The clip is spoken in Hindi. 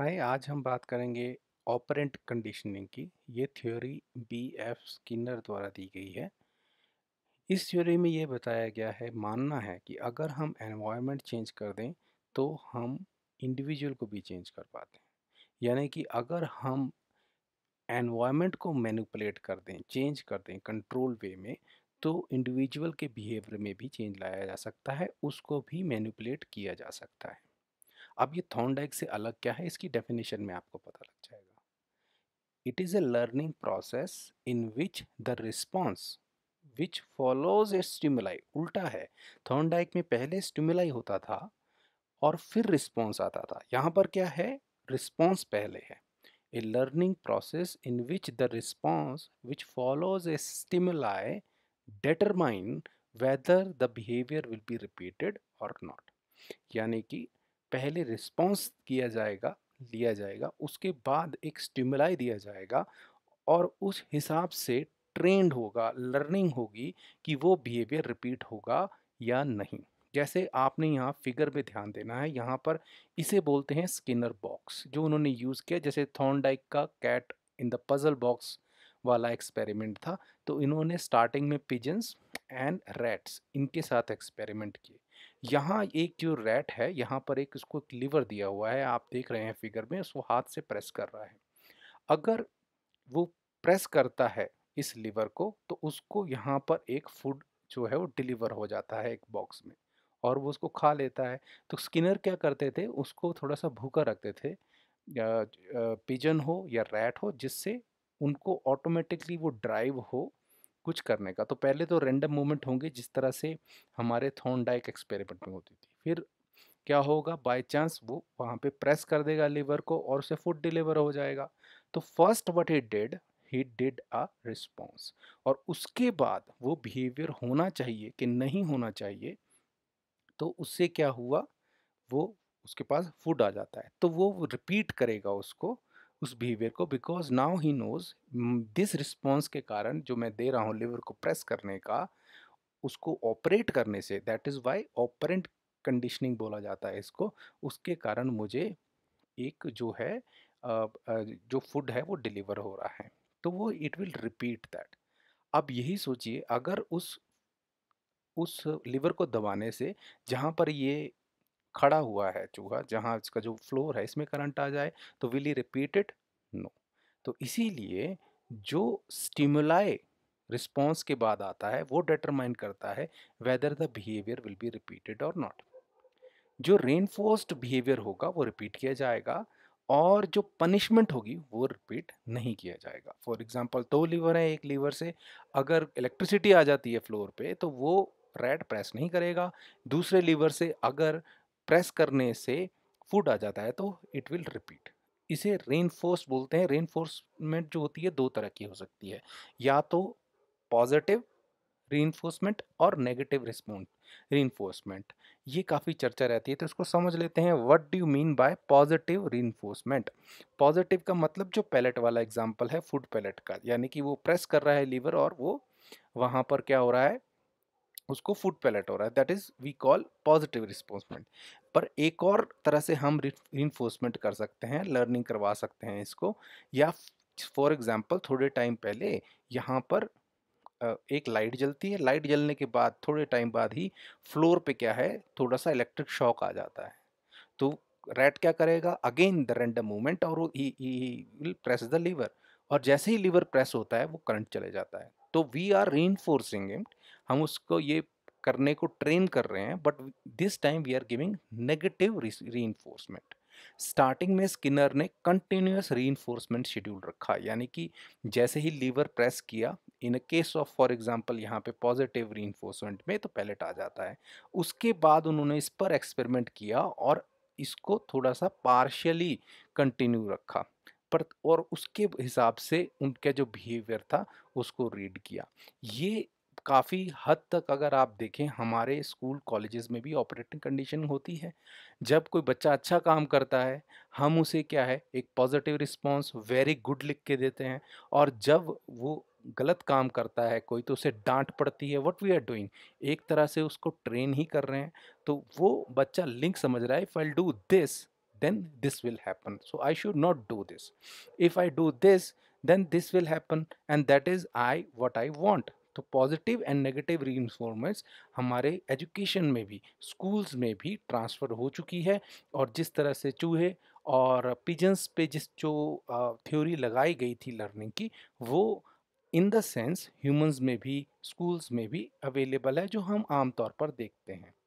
हाय आज हम बात करेंगे ऑपरेंट कंडीशनिंग की ये थ्योरी बी एफ स्किनर द्वारा दी गई है इस थ्योरी में ये बताया गया है मानना है कि अगर हम एनवायरनमेंट चेंज कर दें तो हम इंडिविजुअल को भी चेंज कर पाते हैं यानी कि अगर हम एनवायरनमेंट को मैनिपुलेट कर दें चेंज कर दें कंट्रोल वे में तो इंडिविजुअल के बिहेवियर में भी चेंज लाया जा सकता है उसको भी मैनिपुलेट किया जा सकता है अब ये थॉर्नडाइक से अलग क्या है इसकी डेफिनेशन में आपको पता लग जाएगा it is a learning process in which the response which follows a stimuli उल्टा है थॉर्नडाइक में पहले स्टिमुलाई होता था और फिर रिस्पॉन्स आता था यहाँ पर क्या है रिस्पॉन्स पहले है a learning process in which the response which follows a stimuli determine whether the behaviour will be repeated और नॉट यानी कि पहले रिस्पॉन्स किया जाएगा लिया जाएगा उसके बाद एक स्टिमुलाई दिया जाएगा और उस हिसाब से ट्रेंड होगा लर्निंग होगी कि वो बिहेवियर रिपीट होगा या नहीं जैसे आपने यहाँ फिगर पे ध्यान देना है यहाँ पर इसे बोलते हैं स्किनर बॉक्स जो उन्होंने यूज़ किया जैसे थॉर्नडाइक का cat in the puzzle box वाला एक्सपेरिमेंट था तो इन्होंने स्टार्टिंग में पिजन्स एंड रैट्स इनके साथ एक्सपेरिमेंट किए यहाँ एक जो रैट है यहाँ पर एक उसको एक लीवर दिया हुआ है आप देख रहे हैं फिगर में उसको हाथ से प्रेस कर रहा है अगर वो प्रेस करता है इस लीवर को तो उसको यहाँ पर एक फूड जो है वो डिलीवर हो जाता है एक बॉक्स में और वो उसको खा लेता है तो स्किनर क्या करते थे उसको थोड़ा सा भूखा रखते थे पिजन हो या रैट हो जिससे उनको ऑटोमेटिकली वो ड्राइव हो कुछ करने का तो पहले तो रेंडम मूवमेंट होंगे जिस तरह से हमारे डाइक एक्सपेरिमेंट में होती थी फिर क्या होगा बाय चांस वो वहाँ पे प्रेस कर देगा लीवर को और उसे फूड डिलीवर हो जाएगा तो first what he did he did a response और उसके बाद वो बिहेवियर होना चाहिए कि नहीं होना चाहिए तो उससे क्या हुआ वो उसके पास फूड आ जाता है तो वो रिपीट करेगा उसको उस बिहेवियर को because now he knows this response के कारण जो मैं दे रहा हूँ लिवर को प्रेस करने का उसको ऑपरेट करने से that is why operant conditioning बोला जाता है इसको उसके कारण मुझे एक जो है जो फूड है वो डिलीवर हो रहा है तो वो इट विल रिपीट दैट अब यही सोचिए अगर उस उस लिवर को दबाने से जहाँ पर ये खड़ा हुआ है चूहा जहाँ इसका जो फ्लोर है इसमें करंट आ जाए तो will he repeat it no तो इसीलिए जो स्टिमुलाई रिस्पॉन्स के बाद आता है वो डिटरमाइन करता है whether the behaviour will be repeated और नॉट जो रेनफोर्स्ड बिहेवियर होगा वो रिपीट किया जाएगा और जो पनिशमेंट होगी वो रिपीट नहीं किया जाएगा फॉर एग्जाम्पल दो लीवर हैं एक लीवर से अगर इलेक्ट्रिसिटी आ जाती है फ्लोर पे तो वो रेड प्रेस नहीं करेगा दूसरे लीवर से अगर प्रेस करने से फूड आ जाता है तो इट विल रिपीट इसे रेन बोलते हैं रेन जो होती है दो तरह की हो सकती है या तो पॉजिटिव रीइन्फोर्समेंट और नेगेटिव रिस्पॉन्स रीइन्फोर्समेंट ये काफ़ी चर्चा रहती है तो इसको समझ लेते हैं what do you mean by positive reinforcement positive का मतलब जो पैलेट वाला एग्जांपल है फूड पैलेट का यानी कि वो प्रेस कर रहा है लीवर और वो वहाँ पर क्या हो रहा है उसको फूड पैलेट हो रहा है that is we call positive रिस्पॉन्समेंट पर एक और तरह से हम रिइंफोर्समेंट कर सकते हैं लर्निंग करवा सकते हैं इसको या फॉर एग्ज़ाम्पल थोड़े टाइम पहले यहाँ पर एक लाइट जलती है लाइट जलने के बाद थोड़े टाइम बाद ही फ्लोर पे क्या है थोड़ा सा इलेक्ट्रिक शॉक आ जाता है तो रेड क्या करेगा अगेन द रेंडम मूवमेंट और वो विल प्रेस द लीवर और जैसे ही लीवर प्रेस होता है वो करंट चले जाता है तो वी आर री इन्फोर्सिंग हम उसको ये करने को ट्रेन कर रहे हैं but this time we are giving negative reinforcement starting में स्किनर ने कंटिन्यूस री इन्फोर्समेंट शेड्यूल रखा यानी कि जैसे ही लीवर प्रेस किया in case of for example यहाँ पे पॉजिटिव री में तो पैलेट आ जाता है उसके बाद उन्होंने इस पर एक्सपेरिमेंट किया और इसको थोड़ा सा पार्शियली कंटिन्यू रखा पर और उसके हिसाब से उनका जो बिहेवियर था उसको रीड किया ये काफ़ी हद तक अगर आप देखें हमारे स्कूल कॉलेजेस में भी ऑपरेटिंग कंडीशन होती है जब कोई बच्चा अच्छा काम करता है हम उसे क्या है एक पॉजिटिव रिस्पॉन्स वेरी गुड लिख के देते हैं और जब वो गलत काम करता है कोई तो उसे डांट पड़ती है व्हाट वी आर डूइंग एक तरह से उसको ट्रेन ही कर रहे हैं तो वो बच्चा लिंक समझ रहा है if I do this then this will happen so I should not do this if I do this then this will happen and that is I what I want तो पॉजिटिव एंड नेगेटिव री हमारे एजुकेशन में भी स्कूल्स में भी ट्रांसफ़र हो चुकी है और जिस तरह से चूहे और पिजन्स पे जिस जो थ्योरी लगाई गई थी लर्निंग की वो इन द सेंस ह्यूमंस में भी स्कूल्स में भी अवेलेबल है जो हम आमतौर पर देखते हैं